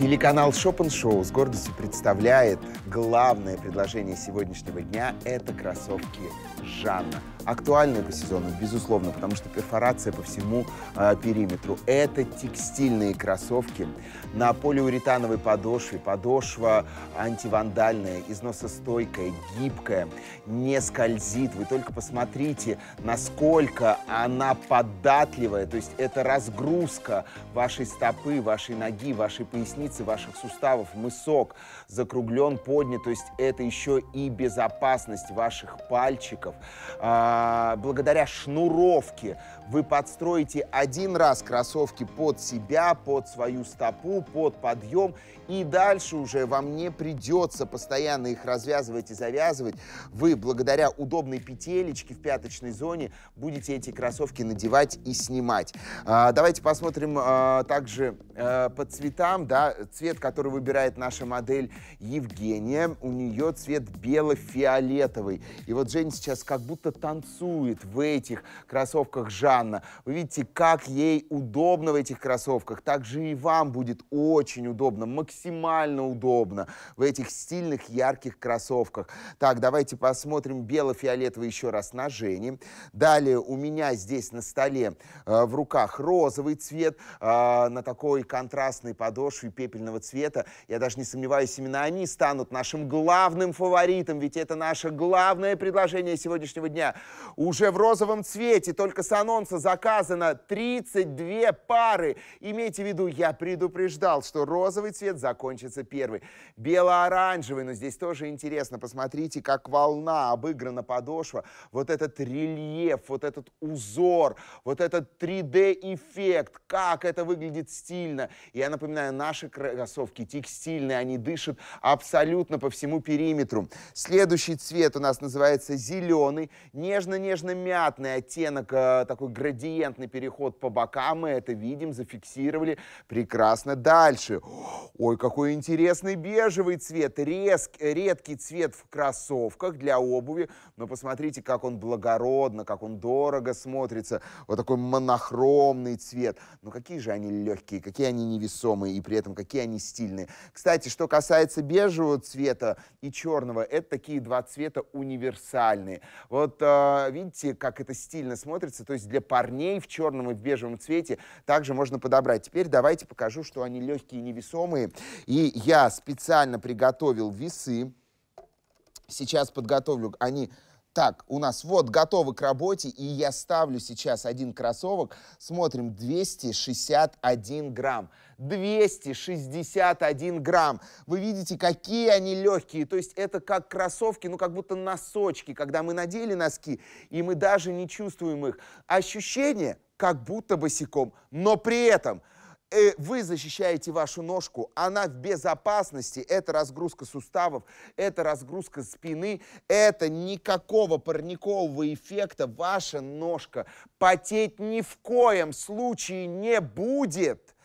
Телеканал Шопен Шоу с гордостью представляет главное предложение сегодняшнего дня – это кроссовки Жанна актуальные по сезону, безусловно, потому что перфорация по всему э, периметру. Это текстильные кроссовки на полиуретановой подошве. Подошва антивандальная, износостойкая, гибкая, не скользит. Вы только посмотрите, насколько она податливая. То есть это разгрузка вашей стопы, вашей ноги, вашей поясницы, ваших суставов, мысок закруглен, поднят. То есть это еще и безопасность ваших пальчиков. Э, а, благодаря шнуровке вы подстроите один раз кроссовки под себя, под свою стопу, под подъем, и дальше уже вам не придется постоянно их развязывать и завязывать. Вы благодаря удобной петелечке в пяточной зоне будете эти кроссовки надевать и снимать. А, давайте посмотрим а, также а, по цветам, да, цвет, который выбирает наша модель Евгения, у нее цвет бело-фиолетовый. И вот Женя сейчас как будто танцует танцует в этих кроссовках Жанна. Вы видите, как ей удобно в этих кроссовках. Так же и вам будет очень удобно, максимально удобно в этих стильных ярких кроссовках. Так, давайте посмотрим бело-фиолетовый еще раз на Жене. Далее у меня здесь на столе э, в руках розовый цвет э, на такой контрастной подошве пепельного цвета. Я даже не сомневаюсь, именно они станут нашим главным фаворитом, ведь это наше главное предложение сегодняшнего дня уже в розовом цвете, только с анонса заказано 32 пары. Имейте в виду, я предупреждал, что розовый цвет закончится первый. Бело-оранжевый, но здесь тоже интересно. Посмотрите, как волна обыграна подошва. Вот этот рельеф, вот этот узор, вот этот 3D-эффект, как это выглядит стильно. Я напоминаю, наши кроссовки текстильные, они дышат абсолютно по всему периметру. Следующий цвет у нас называется зеленый. Не нежно-нежно-мятный оттенок, э, такой градиентный переход по бокам. Мы это видим, зафиксировали. Прекрасно. Дальше. Ой, какой интересный бежевый цвет. Резк, редкий цвет в кроссовках для обуви. Но посмотрите, как он благородно, как он дорого смотрится. Вот такой монохромный цвет. Ну какие же они легкие, какие они невесомые и при этом какие они стильные. Кстати, что касается бежевого цвета и черного, это такие два цвета универсальные. Вот э, Э, видите, как это стильно смотрится. То есть для парней в черном и в бежевом цвете также можно подобрать. Теперь давайте покажу, что они легкие и невесомые. И я специально приготовил весы. Сейчас подготовлю они так, у нас вот готовы к работе, и я ставлю сейчас один кроссовок. Смотрим, 261 грамм. 261 грамм. Вы видите, какие они легкие. То есть это как кроссовки, ну как будто носочки, когда мы надели носки, и мы даже не чувствуем их. Ощущение, как будто босиком. Но при этом Э, вы защищаете вашу ножку, она в безопасности, это разгрузка суставов, это разгрузка спины, это никакого парникового эффекта ваша ножка потеть ни в коем случае не будет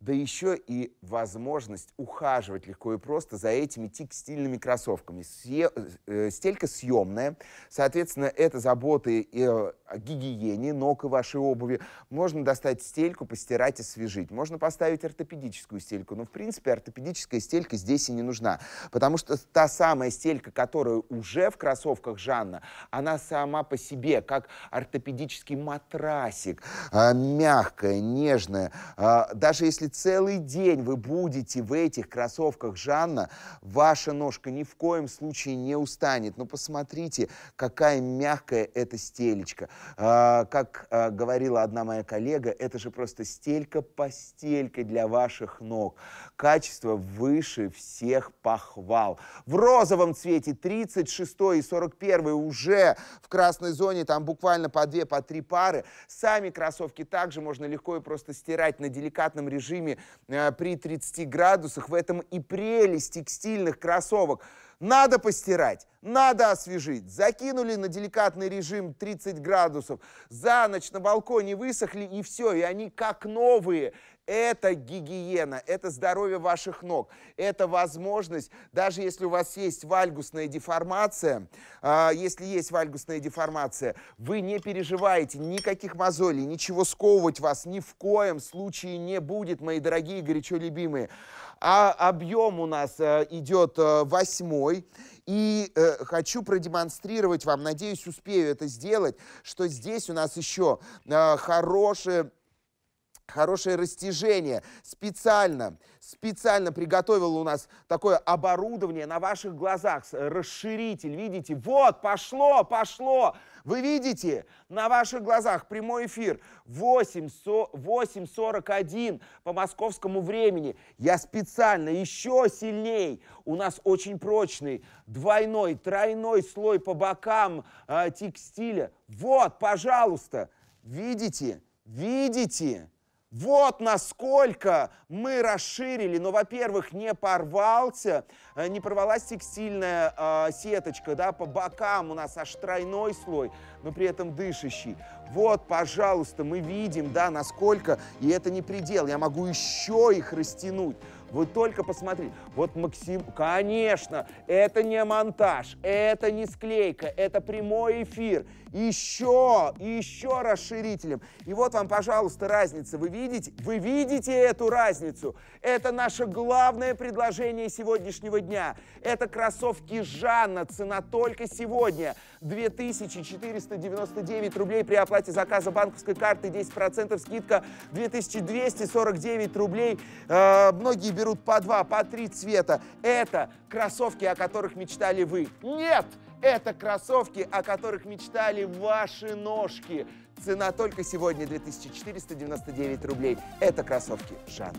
да еще и возможность ухаживать легко и просто за этими текстильными кроссовками. Съе, э, стелька съемная, соответственно, это заботы и о гигиене ног и вашей обуви. Можно достать стельку, постирать и свежить. Можно поставить ортопедическую стельку, но, в принципе, ортопедическая стелька здесь и не нужна, потому что та самая стелька, которая уже в кроссовках Жанна, она сама по себе, как ортопедический матрасик, э, мягкая, нежная. Э, даже если целый день вы будете в этих кроссовках Жанна, ваша ножка ни в коем случае не устанет. Но посмотрите, какая мягкая эта стелечка. А, как а, говорила одна моя коллега, это же просто стелька-постелька для ваших ног. Качество выше всех похвал. В розовом цвете 36 и 41 уже в красной зоне, там буквально по две, по три пары. Сами кроссовки также можно легко и просто стирать на деликатном режиме режиме э, при 30 градусах. В этом и прелесть текстильных кроссовок. Надо постирать, надо освежить. Закинули на деликатный режим 30 градусов, за ночь на балконе высохли и все, и они как новые. Это гигиена, это здоровье ваших ног, это возможность, даже если у вас есть вальгусная деформация, э, если есть вальгусная деформация, вы не переживаете никаких мозолей, ничего сковывать вас ни в коем случае не будет, мои дорогие горячо любимые. А объем у нас э, идет э, восьмой домой. И э, хочу продемонстрировать вам, надеюсь, успею это сделать, что здесь у нас еще э, хорошие хорошее растяжение. Специально, специально приготовил у нас такое оборудование на ваших глазах. Э, расширитель, видите? Вот, пошло, пошло. Вы видите? На ваших глазах прямой эфир 8.41 по московскому времени. Я специально еще сильней. У нас очень прочный двойной, тройной слой по бокам э, текстиля. Вот, пожалуйста. Видите? Видите? Вот насколько мы расширили, но, во-первых, не порвался, э, не порвалась текстильная э, сеточка, да, по бокам у нас аж тройной слой, но при этом дышащий. Вот, пожалуйста, мы видим, да, насколько, и это не предел, я могу еще их растянуть. Вы только посмотрите. Вот Максим... Конечно, это не монтаж, это не склейка, это прямой эфир. Еще, еще расширителем. И вот вам, пожалуйста, разница. Вы видите? Вы видите эту разницу? Это наше главное предложение сегодняшнего дня. Это кроссовки Жанна. Цена только сегодня. 2499 рублей при оплате заказа банковской карты. 10% скидка 2249 рублей. Э, многие берут по два, по три цвета. Это кроссовки, о которых мечтали вы. Нет! Это кроссовки, о которых мечтали ваши ножки. Цена только сегодня 2499 рублей. Это кроссовки Жан.